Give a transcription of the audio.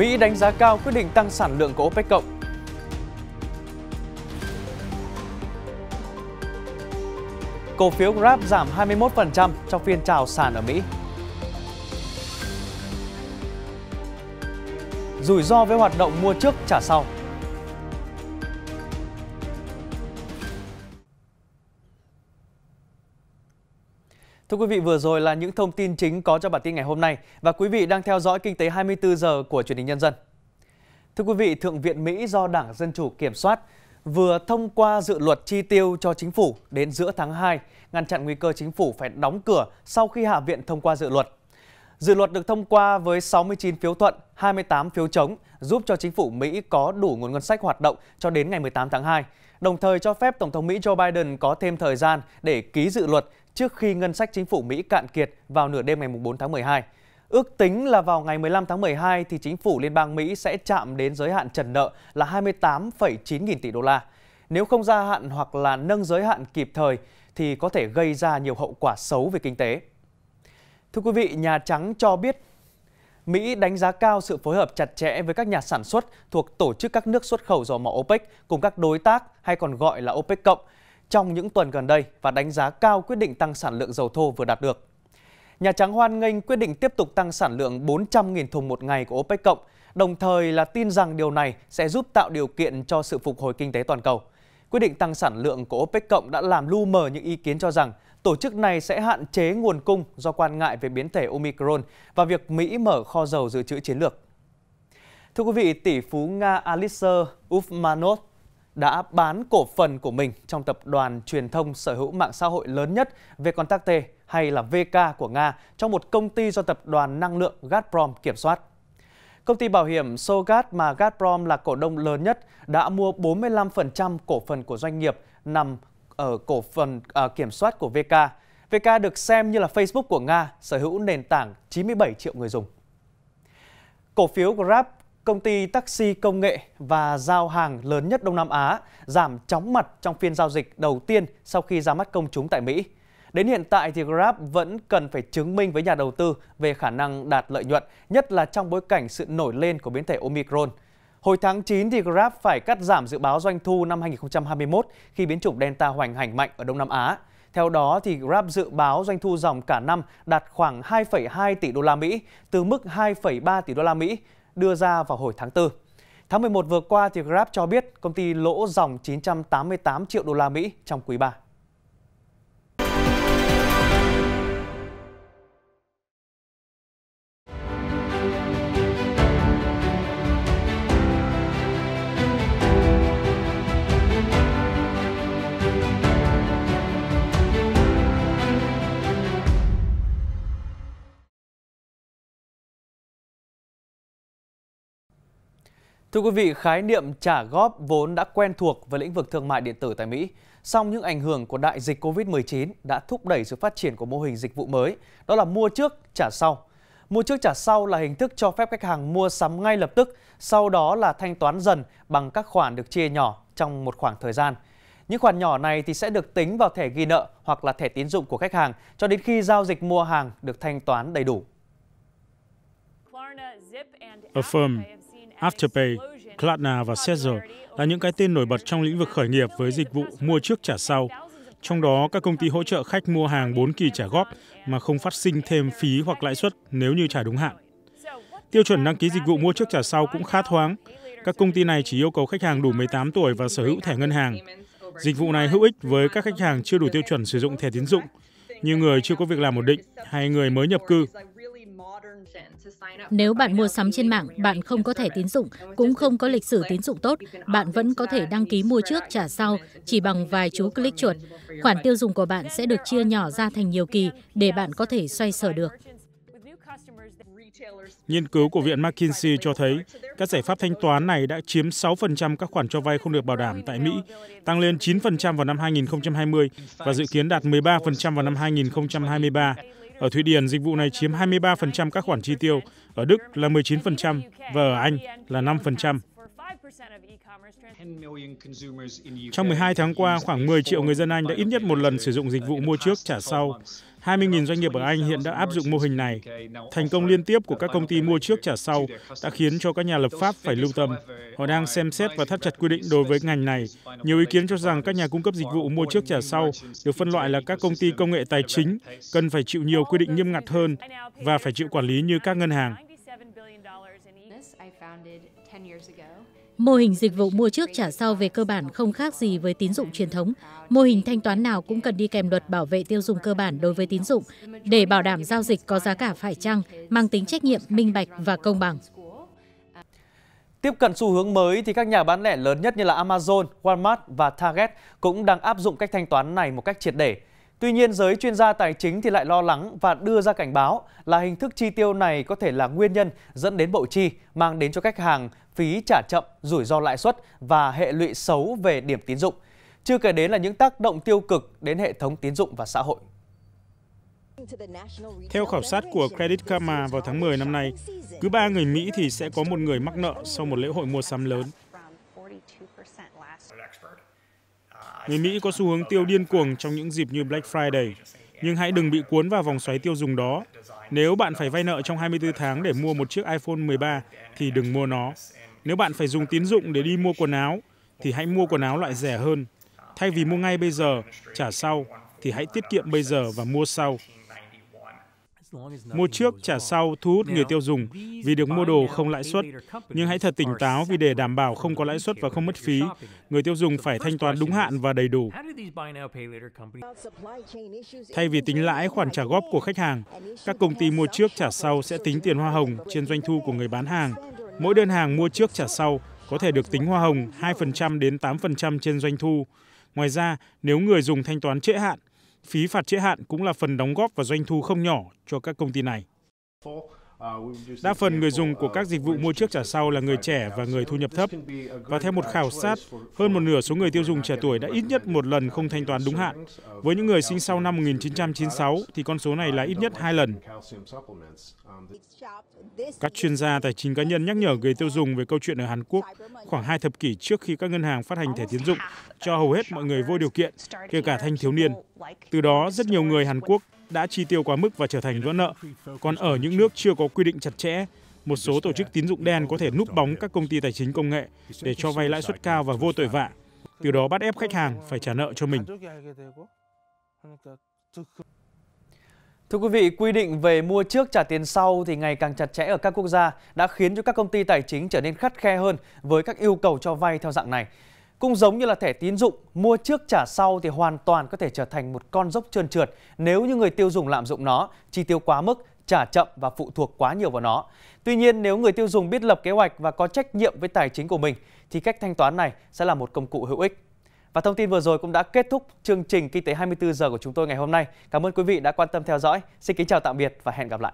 Mỹ đánh giá cao quyết định tăng sản lượng của OPEC cộng. Cổ phiếu Grab giảm 21% trong phiên chào sàn ở Mỹ. Rủi ro với hoạt động mua trước trả sau Thưa quý vị, vừa rồi là những thông tin chính có cho bản tin ngày hôm nay và quý vị đang theo dõi Kinh tế 24 giờ của truyền hình nhân dân. Thưa quý vị, Thượng viện Mỹ do Đảng Dân Chủ kiểm soát vừa thông qua dự luật chi tiêu cho chính phủ đến giữa tháng 2, ngăn chặn nguy cơ chính phủ phải đóng cửa sau khi Hạ viện thông qua dự luật. Dự luật được thông qua với 69 phiếu thuận, 28 phiếu chống, giúp cho chính phủ Mỹ có đủ nguồn ngân sách hoạt động cho đến ngày 18 tháng 2, đồng thời cho phép Tổng thống Mỹ Joe Biden có thêm thời gian để ký dự luật trước khi ngân sách chính phủ Mỹ cạn kiệt vào nửa đêm ngày 4 tháng 12. Ước tính là vào ngày 15 tháng 12 thì chính phủ Liên bang Mỹ sẽ chạm đến giới hạn trần nợ là 28,9 nghìn tỷ đô la. Nếu không gia hạn hoặc là nâng giới hạn kịp thời thì có thể gây ra nhiều hậu quả xấu về kinh tế. Thưa quý vị, Nhà Trắng cho biết Mỹ đánh giá cao sự phối hợp chặt chẽ với các nhà sản xuất thuộc tổ chức các nước xuất khẩu dầu mỏ OPEC cùng các đối tác hay còn gọi là OPEC cộng trong những tuần gần đây và đánh giá cao quyết định tăng sản lượng dầu thô vừa đạt được. Nhà Trắng hoan nghênh quyết định tiếp tục tăng sản lượng 400.000 thùng một ngày của OPEC cộng, đồng thời là tin rằng điều này sẽ giúp tạo điều kiện cho sự phục hồi kinh tế toàn cầu. Quyết định tăng sản lượng của OPEC cộng đã làm lu mờ những ý kiến cho rằng tổ chức này sẽ hạn chế nguồn cung do quan ngại về biến thể Omicron và việc Mỹ mở kho dầu dự trữ chiến lược. Thưa quý vị, tỷ phú Nga Alisher Ufmanov đã bán cổ phần của mình trong tập đoàn truyền thông sở hữu mạng xã hội lớn nhất Vkontakte hay là VK của Nga trong một công ty do tập đoàn năng lượng Gazprom kiểm soát. Công ty bảo hiểm Sogaz mà Gazprom là cổ đông lớn nhất đã mua 45% cổ phần của doanh nghiệp nằm ở cổ phần à, kiểm soát của VK. VK được xem như là Facebook của Nga, sở hữu nền tảng 97 triệu người dùng. Cổ phiếu Grab Công ty taxi công nghệ và giao hàng lớn nhất Đông Nam Á giảm chóng mặt trong phiên giao dịch đầu tiên sau khi ra mắt công chúng tại Mỹ. Đến hiện tại thì Grab vẫn cần phải chứng minh với nhà đầu tư về khả năng đạt lợi nhuận, nhất là trong bối cảnh sự nổi lên của biến thể Omicron. Hồi tháng 9 thì Grab phải cắt giảm dự báo doanh thu năm 2021 khi biến chủng Delta hoành hành mạnh ở Đông Nam Á. Theo đó thì Grab dự báo doanh thu dòng cả năm đạt khoảng 2,2 tỷ đô la Mỹ từ mức 2,3 tỷ đô la Mỹ đưa ra vào hồi tháng 4. Tháng 11 vừa qua thì Grab cho biết công ty lỗ dòng 988 triệu đô la Mỹ trong quý 3. Thưa quý vị, khái niệm trả góp vốn đã quen thuộc với lĩnh vực thương mại điện tử tại Mỹ. Song những ảnh hưởng của đại dịch Covid-19 đã thúc đẩy sự phát triển của mô hình dịch vụ mới, đó là mua trước, trả sau. Mua trước trả sau là hình thức cho phép khách hàng mua sắm ngay lập tức, sau đó là thanh toán dần bằng các khoản được chia nhỏ trong một khoảng thời gian. Những khoản nhỏ này thì sẽ được tính vào thẻ ghi nợ hoặc là thẻ tín dụng của khách hàng cho đến khi giao dịch mua hàng được thanh toán đầy đủ. Affirm Afterpay, Klarna và Sezzle là những cái tên nổi bật trong lĩnh vực khởi nghiệp với dịch vụ mua trước trả sau. Trong đó, các công ty hỗ trợ khách mua hàng 4 kỳ trả góp mà không phát sinh thêm phí hoặc lãi suất nếu như trả đúng hạn. Tiêu chuẩn đăng ký dịch vụ mua trước trả sau cũng khá thoáng. Các công ty này chỉ yêu cầu khách hàng đủ 18 tuổi và sở hữu thẻ ngân hàng. Dịch vụ này hữu ích với các khách hàng chưa đủ tiêu chuẩn sử dụng thẻ tín dụng, như người chưa có việc làm ổn định hay người mới nhập cư nếu bạn mua sắm trên mạng, bạn không có thẻ tín dụng, cũng không có lịch sử tín dụng tốt, bạn vẫn có thể đăng ký mua trước trả sau chỉ bằng vài chú click chuột. Khoản tiêu dùng của bạn sẽ được chia nhỏ ra thành nhiều kỳ để bạn có thể xoay sở được. Nghiên cứu của Viện McKinsey cho thấy các giải pháp thanh toán này đã chiếm 6% các khoản cho vay không được bảo đảm tại Mỹ, tăng lên 9% vào năm 2020 và dự kiến đạt 13% vào năm 2023. Ở Thụy Điển, dịch vụ này chiếm 23% các khoản chi tiêu, ở Đức là 19% và ở Anh là 5%. Trong 12 tháng qua, khoảng 10 triệu người dân Anh đã ít nhất một lần sử dụng dịch vụ mua trước trả sau. 20.000 doanh nghiệp ở Anh hiện đã áp dụng mô hình này. Thành công liên tiếp của các công ty mua trước trả sau đã khiến cho các nhà lập pháp phải lưu tâm. Họ đang xem xét và thắt chặt quy định đối với ngành này. Nhiều ý kiến cho rằng các nhà cung cấp dịch vụ mua trước trả sau được phân loại là các công ty công nghệ tài chính cần phải chịu nhiều quy định nghiêm ngặt hơn và phải chịu quản lý như các ngân hàng. Mô hình dịch vụ mua trước trả sau về cơ bản không khác gì với tín dụng truyền thống. Mô hình thanh toán nào cũng cần đi kèm luật bảo vệ tiêu dùng cơ bản đối với tín dụng để bảo đảm giao dịch có giá cả phải chăng, mang tính trách nhiệm, minh bạch và công bằng. Tiếp cận xu hướng mới thì các nhà bán lẻ lớn nhất như là Amazon, Walmart và Target cũng đang áp dụng cách thanh toán này một cách triệt để. Tuy nhiên, giới chuyên gia tài chính thì lại lo lắng và đưa ra cảnh báo là hình thức chi tiêu này có thể là nguyên nhân dẫn đến bộ chi, mang đến cho khách hàng phí trả chậm, rủi ro lãi suất và hệ lụy xấu về điểm tín dụng. Chưa kể đến là những tác động tiêu cực đến hệ thống tín dụng và xã hội. Theo khảo sát của Credit Karma vào tháng 10 năm nay, cứ 3 người Mỹ thì sẽ có một người mắc nợ sau một lễ hội mua sắm lớn. người Mỹ có xu hướng tiêu điên cuồng trong những dịp như Black Friday. Nhưng hãy đừng bị cuốn vào vòng xoáy tiêu dùng đó. Nếu bạn phải vay nợ trong 24 tháng để mua một chiếc iPhone 13 thì đừng mua nó. Nếu bạn phải dùng tín dụng để đi mua quần áo thì hãy mua quần áo loại rẻ hơn. Thay vì mua ngay bây giờ, trả sau thì hãy tiết kiệm bây giờ và mua sau Mua trước trả sau thu hút người tiêu dùng vì được mua đồ không lãi suất. Nhưng hãy thật tỉnh táo vì để đảm bảo không có lãi suất và không mất phí, người tiêu dùng phải thanh toán đúng hạn và đầy đủ. Thay vì tính lãi khoản trả góp của khách hàng, các công ty mua trước trả sau sẽ tính tiền hoa hồng trên doanh thu của người bán hàng. Mỗi đơn hàng mua trước trả sau có thể được tính hoa hồng 2% đến 8% trên doanh thu. Ngoài ra, nếu người dùng thanh toán trễ hạn, phí phạt trễ hạn cũng là phần đóng góp và doanh thu không nhỏ cho các công ty này. Đa phần người dùng của các dịch vụ mua trước trả sau là người trẻ và người thu nhập thấp. Và theo một khảo sát, hơn một nửa số người tiêu dùng trẻ tuổi đã ít nhất một lần không thanh toán đúng hạn. Với những người sinh sau năm 1996 thì con số này là ít nhất hai lần. Các chuyên gia tài chính cá nhân nhắc nhở người tiêu dùng về câu chuyện ở Hàn Quốc khoảng hai thập kỷ trước khi các ngân hàng phát hành thẻ tiến dụng cho hầu hết mọi người vô điều kiện, kể cả thanh thiếu niên. Từ đó, rất nhiều người Hàn Quốc đã chi tiêu quá mức và trở thành vỡ nợ. Còn ở những nước chưa có quy định chặt chẽ, một số tổ chức tín dụng đen có thể núp bóng các công ty tài chính công nghệ để cho vay lãi suất cao và vô tội vạ, từ đó bắt ép khách hàng phải trả nợ cho mình. Thưa quý vị, quy định về mua trước trả tiền sau thì ngày càng chặt chẽ ở các quốc gia đã khiến cho các công ty tài chính trở nên khắt khe hơn với các yêu cầu cho vay theo dạng này. Cũng giống như là thẻ tín dụng, mua trước trả sau thì hoàn toàn có thể trở thành một con dốc trơn trượt nếu như người tiêu dùng lạm dụng nó, chi tiêu quá mức, trả chậm và phụ thuộc quá nhiều vào nó. Tuy nhiên, nếu người tiêu dùng biết lập kế hoạch và có trách nhiệm với tài chính của mình, thì cách thanh toán này sẽ là một công cụ hữu ích. Và thông tin vừa rồi cũng đã kết thúc chương trình Kinh tế 24 giờ của chúng tôi ngày hôm nay. Cảm ơn quý vị đã quan tâm theo dõi. Xin kính chào tạm biệt và hẹn gặp lại.